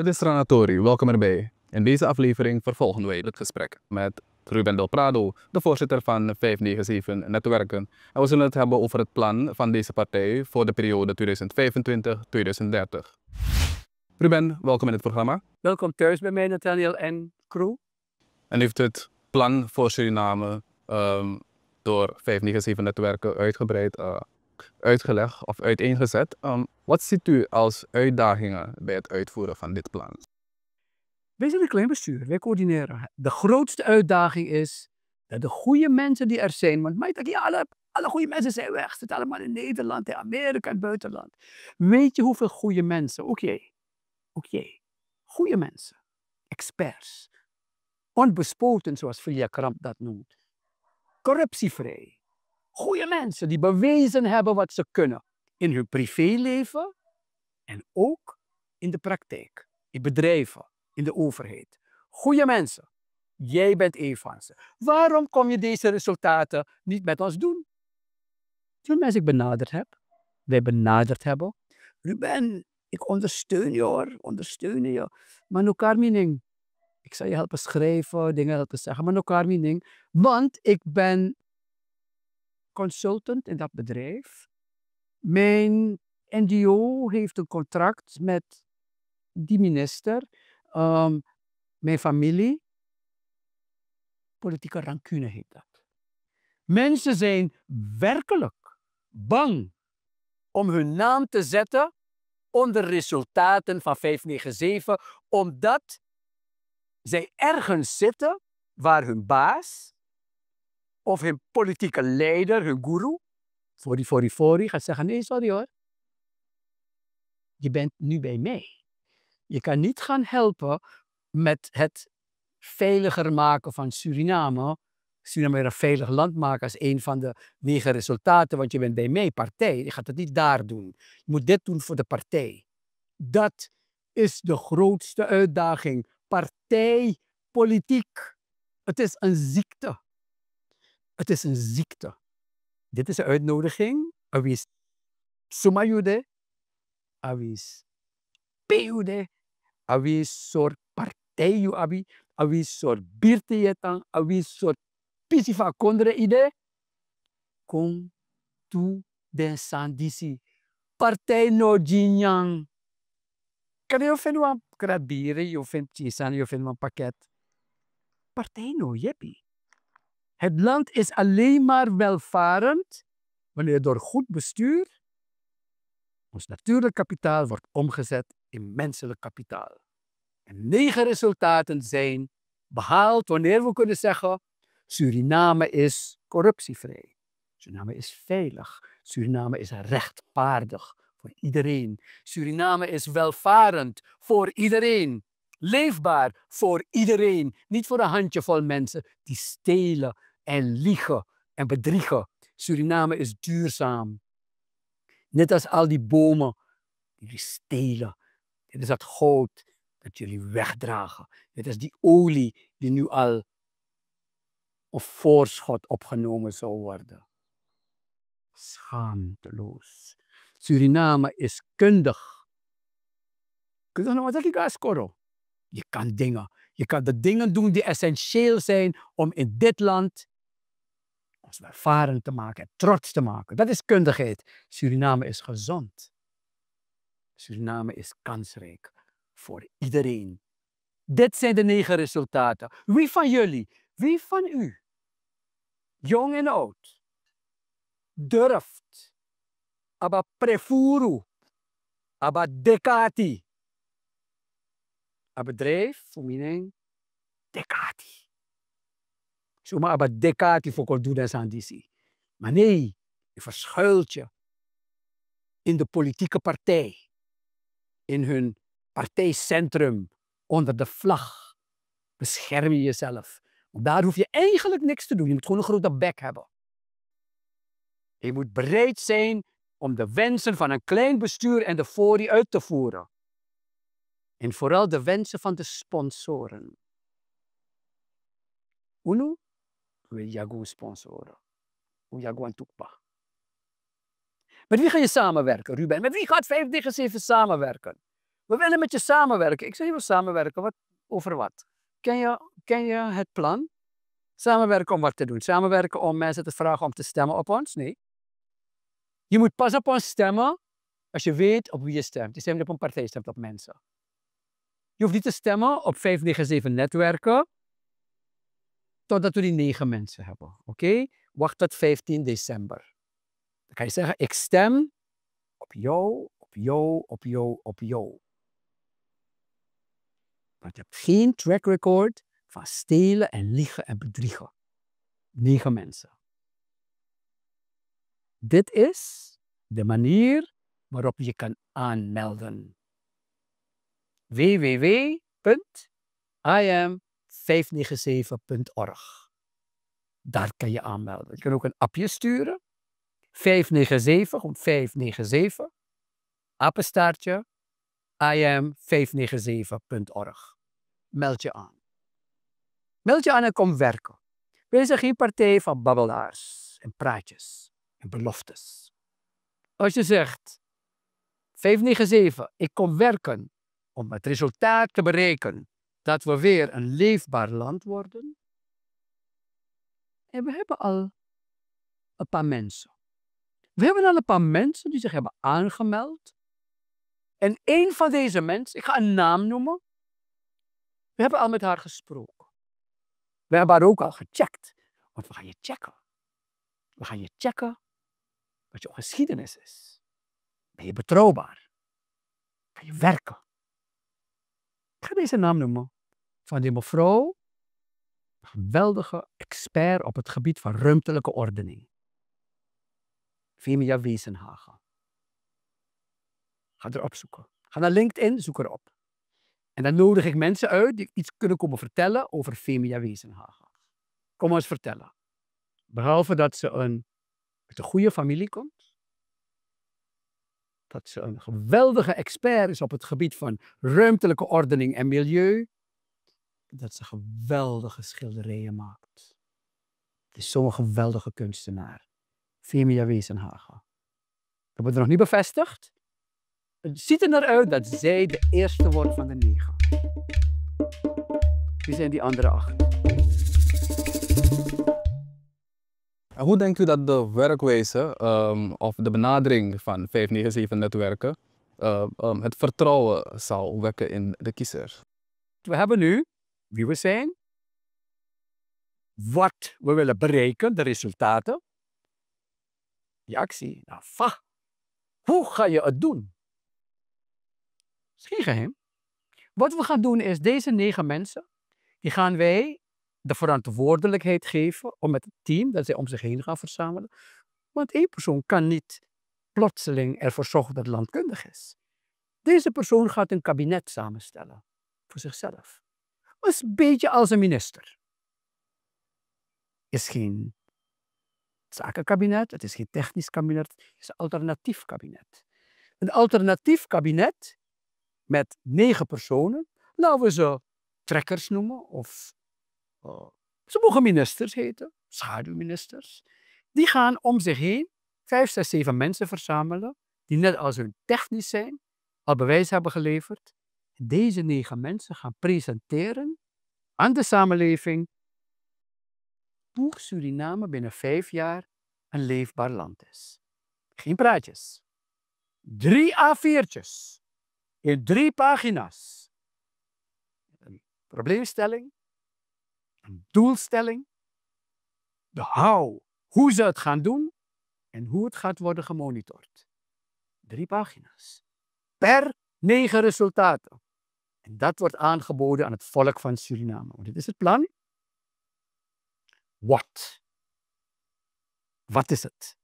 Dit is Ranatori, welkom erbij. In deze aflevering vervolgen wij het gesprek met Ruben Del Prado, de voorzitter van 597 Netwerken. En we zullen het hebben over het plan van deze partij voor de periode 2025-2030. Ruben, welkom in het programma. Welkom thuis bij mij, Nathaniel en crew. En heeft het plan voor Suriname um, door 597 Netwerken uitgebreid eh, uitgelegd of uiteengezet. Ehm, wat ziet u als uitdagingen bij het uitvoeren van dit plan? We zijn een klein bestuur, wij coördineren. De grootste uitdaging is dat de goede mensen die er zijn, want mij ja, alle, alle goede mensen zijn weg. Het zitten allemaal in Nederland, in Amerika en buitenland. Weet je hoeveel goede mensen, Oké, oké, goede mensen, experts, onbespoten zoals Filia Kramp dat noemt, corruptievrij, Goede mensen die bewezen hebben wat ze kunnen in hun privéleven en ook in de praktijk, in bedrijven, in de overheid. Goede mensen. Jij bent een van ze. Waarom kom je deze resultaten niet met ons doen? Toen mensen ik benaderd heb, wij benaderd hebben. Ruben, ik ondersteun je hoor, ondersteun je. Maar elkaar mening. Ik zal je helpen schrijven, dingen helpen zeggen, maar elkaar mening. Want ik ben consultant in dat bedrijf. Mijn NDO heeft een contract met die minister. Ehm, mijn familie. Politieke rancune heet dat. Mensen zijn werkelijk bang om hun naam te zetten onder resultaten van 597, omdat zij ergens zitten waar hun baas of hun politieke leider, hun guru, voor die fori fori, gaat zeggen, nee sorry hoor. Je bent nu bij mij. Je kan niet gaan helpen met het veiliger maken van Suriname. Suriname weer een veilig land maken als een van de negen resultaten, want je bent bij mij partij. Je gaat het niet daar doen. Je moet dit doen voor de partij. Dat is de grootste uitdaging. Partijpolitiek. Het is een ziekte. Het is een ziekte. Dit is een uitnodiging. Avis sumayude, awis peude, Avis sor parteju abi, awis sor birtietan, Avis sor pisifa kondre ide. Kom tu den sandisi. Partij no jinyan. Kan je vinden wat krabieren, je vindt chisan, je vindt een pakket. Partij no jepi. Het land is alleen maar welvarend wanneer door goed bestuur ons natuurlijk kapitaal wordt omgezet in menselijk kapitaal. En negen resultaten zijn behaald wanneer we kunnen zeggen Suriname is corruptievrij. Suriname is veilig. Suriname is rechtvaardig voor iedereen. Suriname is welvarend voor iedereen. Leefbaar voor iedereen. Niet voor een handjevol mensen die stelen en liegen en bedriegen. Suriname is duurzaam. Net als al die bomen die jullie stelen. Dit is dat goud dat jullie wegdragen. Dit is die olie die nu al of voorschot opgenomen zou worden. Schaamteloos. Suriname is kundig. Je kan dingen. Je kan de dingen doen die essentieel zijn om in dit land ons ervaren te maken, trots te maken. Dat is kundigheid. Suriname is gezond. Suriname is kansrijk voor iedereen. Dit zijn de negen resultaten. Wie van jullie, wie van u, jong en oud, durft, aba prefuru, aba decati, a bedrijf, voor decati zomaar maar dekati voor kordoenes aan die Maar nee, je verschuilt je in de politieke partij. In hun partijcentrum, onder de vlag. Bescherm je jezelf. daar hoef je eigenlijk niks te doen. Je moet gewoon een grote bek hebben. Je moet bereid zijn om de wensen van een klein bestuur en de fori uit te voeren. En vooral de wensen van de sponsoren. Uno, Jago sponsoren. Jago en pas. Met wie ga je samenwerken, Ruben? Met wie gaat 597 samenwerken? We willen met je samenwerken. Ik zeg, je samenwerken. Wat, over wat? Ken je, ken je het plan? Samenwerken om wat te doen? Samenwerken om mensen te vragen om te stemmen op ons? Nee. Je moet pas op ons stemmen als je weet op wie je stemt. Je stemt op een partij, je stemt op mensen. Je hoeft niet te stemmen op 597 netwerken totdat we die negen mensen hebben. Oké? Wacht tot 15 december. Dan kan je zeggen, ik stem op jou, op jou, op jou, op jou. Want je hebt geen track record van stelen en liegen en bedriegen. Negen mensen. Dit is de manier waarop je kan aanmelden. am. 597.org. Daar kan je aanmelden. Je kan ook een appje sturen. 597, 597. Apenstaartje, im597.org. Meld je aan. Meld je aan en kom werken. Wees zijn geen partij van babbelaars en praatjes en beloftes. Als je zegt, 597, ik kom werken om het resultaat te berekenen dat we weer een leefbaar land worden. En we hebben al een paar mensen. We hebben al een paar mensen die zich hebben aangemeld. En één van deze mensen, ik ga een naam noemen. We hebben al met haar gesproken. We hebben haar ook al gecheckt. Want we gaan je checken. We gaan je checken wat jouw geschiedenis is. Ben je betrouwbaar? Kan je werken? Ik ga deze naam noemen. Van die mevrouw, geweldige expert op het gebied van ruimtelijke ordening. Femia Wezenhagen. Ga erop zoeken. Ga naar LinkedIn, zoek erop. En dan nodig ik mensen uit die iets kunnen komen vertellen over Femia Wezenhagen. Kom eens vertellen. Behalve dat ze een, uit een goede familie komt dat ze een geweldige expert is op het gebied van ruimtelijke ordening en milieu. Dat ze geweldige schilderijen maakt. Het is zo'n geweldige kunstenaar. Femia Wezenhagen. Dat wordt nog niet bevestigd. Het ziet er naar uit dat zij de eerste wordt van de negen. Wie zijn die andere acht? hoe denkt u dat de werkwijze ehm, of de benadering van 597-netwerken eh, ehm, het vertrouwen zal wekken in de kiezers? We hebben nu wie we zijn, wat we willen bereiken, de resultaten, die actie. Nou, va, hoe ga je het doen? Dat is geen geheim. Wat we gaan doen is, deze negen mensen, die gaan wij de verantwoordelijkheid geven om met het team dat zij om zich heen gaan verzamelen. Want één persoon kan niet plotseling ervoor zorgen dat het landkundig is. Deze persoon gaat een kabinet samenstellen voor zichzelf. Dat is een beetje als een minister. Is geen zakenkabinet, het is geen technisch kabinet, het is een alternatief kabinet. Een alternatief kabinet met negen personen, laten we ze trekkers noemen of Oh. Ze mogen ministers heten, schaduwministers. Die gaan om zich heen vijf, zes, zeven mensen verzamelen, die net als hun technisch zijn, al bewijs hebben geleverd. Deze negen mensen gaan presenteren aan de samenleving hoe Suriname binnen vijf jaar een leefbaar land is. Geen praatjes. Drie A4'tjes in drie pagina's. Een probleemstelling, een doelstelling, de hou, hoe ze het gaan doen en hoe het gaat worden gemonitord. Drie pagina's. Per negen resultaten. En dat wordt aangeboden aan het volk van Suriname. Want dit is het plan. Wat? Wat is het?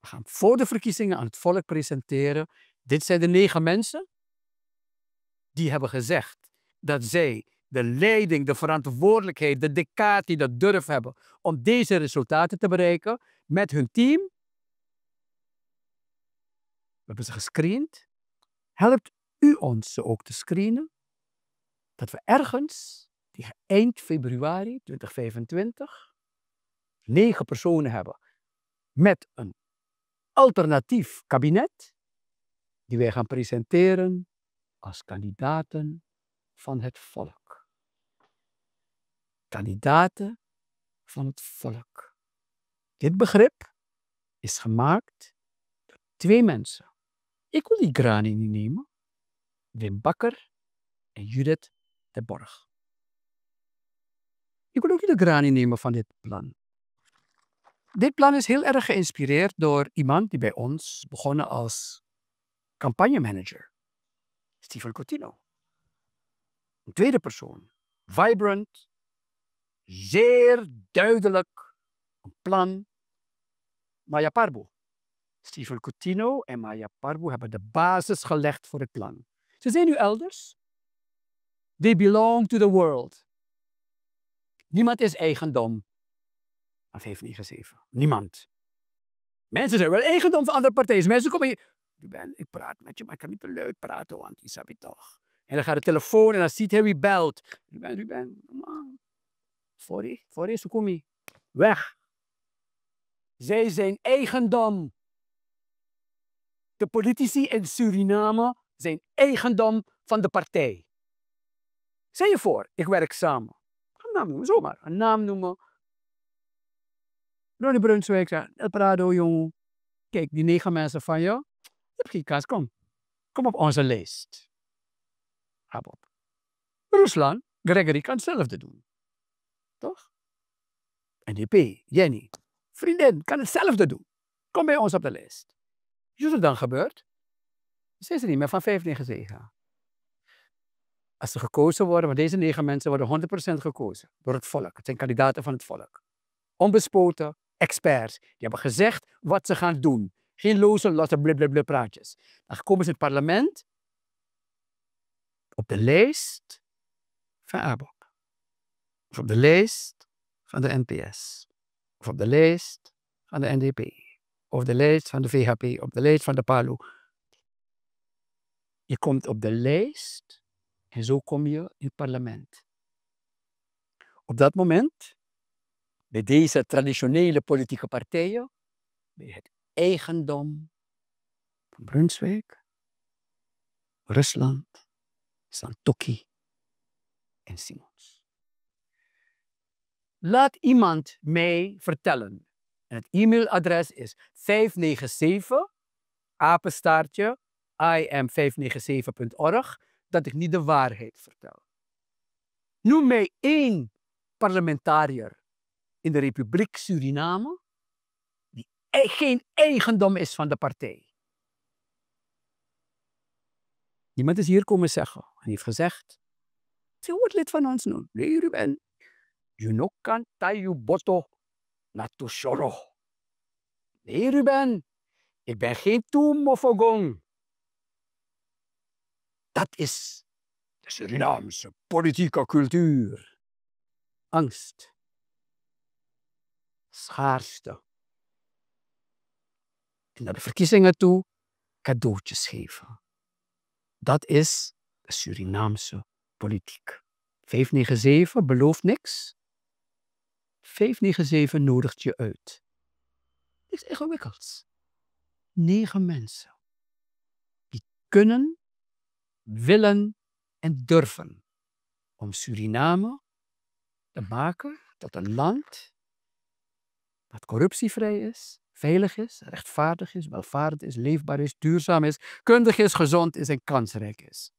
We gaan voor de verkiezingen aan het volk presenteren. Dit zijn de negen mensen die hebben gezegd dat zij de leiding, de verantwoordelijkheid, de decaat die dat durf hebben om deze resultaten te bereiken met hun team. We hebben ze gescreend. Helpt u ons ze ook te screenen? Dat we ergens, tegen eind februari 2025, negen personen hebben met een alternatief kabinet, die wij gaan presenteren als kandidaten van het volk kandidaten van het volk. Dit begrip is gemaakt door twee mensen. Ik wil die Grani niet nemen. Wim Bakker en Judith de Borg. Ik wil ook niet de Grani nemen van dit plan. Dit plan is heel erg geïnspireerd door iemand die bij ons begonnen als campagnemanager. Steven Cotino. Een tweede persoon. Vibrant, zeer duidelijk een plan. Maya Parbu. Steven Coutinho en Maya Parbu hebben de basis gelegd voor het plan. Ze zijn nu elders. They belong to the world. Niemand is eigendom van 597. Niemand. Mensen zijn wel eigendom van andere partijen. Mensen komen hier. Ik, ben, ik praat met je, maar ik kan niet te leuk praten, want die heb je toch. En dan gaat de telefoon en dan ziet wie belt. Ruben, Ruben, man. Sorry, sorry, Sukumi. Weg. Zij zijn eigendom. De politici in Suriname zijn eigendom van de partij. Zeg je voor, ik werk samen. Een naam noemen, zomaar. Een naam noemen. Ronnie Brunswijk zegt, El Prado, jongen. Kijk, die negen mensen van je, je hebt geen kans, kom. Kom op onze lijst. Hap op. Rusland, Gregory kan hetzelfde doen. Toch? NDP, Jenny, vriendin, kan hetzelfde doen. Kom bij ons op de lijst. Is het dan gebeurd? Ze is er niet meer van vijf, negen, Als ze gekozen worden, want deze negen mensen worden 100% gekozen door het volk. Het zijn kandidaten van het volk. Onbespoten, experts. Die hebben gezegd wat ze gaan doen. Geen loze, losse blablabla praatjes. Dan komen ze in het parlement op de lijst van Abel. Of op de lijst van de NPS. Of op de lijst van de NDP. Of de lijst van de VHP. Op de lijst van de PALO. Je komt op de lijst en zo kom je in het parlement. Op dat moment, bij deze traditionele politieke partijen, bij het eigendom van Brunswijk, Rusland, Santoki en Simons. Laat iemand mij vertellen. En het e-mailadres is 597 apenstaartje im597.org dat ik niet de waarheid vertel. Noem mij één parlementariër in de Republiek Suriname die e-, geen eigendom is van de partij. Niemand is hier komen zeggen. en heeft gezegd, je wordt lid van ons nu. Nee, Ruben, you tayu boto natushoro. Nee, Ruben, ik ben geen toemofogong. Dat is de Surinaamse politieke cultuur. Angst. Schaarste. En naar de verkiezingen toe cadeautjes geven. Dat is de Surinaamse politiek. 597 belooft niks, 597 nodigt je uit. Niks ingewikkelds. Negen mensen. Die kunnen, willen en durven om Suriname te maken tot een land dat corruptievrij is, veilig is, rechtvaardig is, welvarend is, leefbaar is, duurzaam is, kundig is, gezond is en kansrijk is.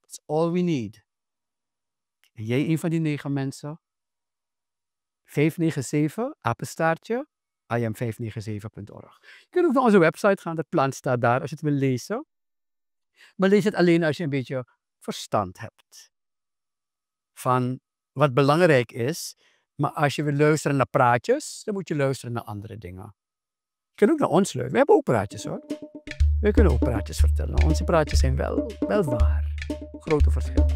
That's all we need. En jij een van die negen mensen 597, apenstaartje, im597.org. Je kunt ook naar onze website gaan, dat plan staat daar als je het wil lezen. Maar lees het alleen als je een beetje verstand hebt van wat belangrijk is. Maar als je wil luisteren naar praatjes, dan moet je luisteren naar andere dingen. Je kunt ook naar ons luisteren. We hebben ook praatjes hoor. We kunnen ook praatjes vertellen. Onze praatjes zijn wel, wel waar. Grote verschil.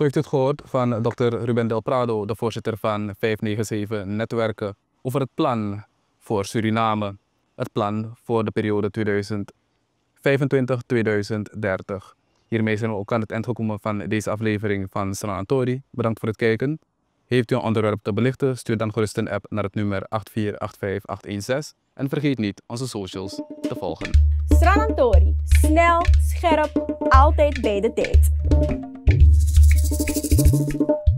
Zo heeft u het gehoord van dokter Ruben Del Prado, de voorzitter van 597 Netwerken, over het plan voor Suriname. Het plan voor de periode 2025-2030. Hiermee zijn we ook aan het eind gekomen van deze aflevering van Sanatori. Bedankt voor het kijken. Heeft u een onderwerp te belichten, stuur dan gerust een app naar het nummer 8485816. En vergeet niet onze socials te volgen. Sanatori. Snel, scherp, altijd bij de tijd. Thank you.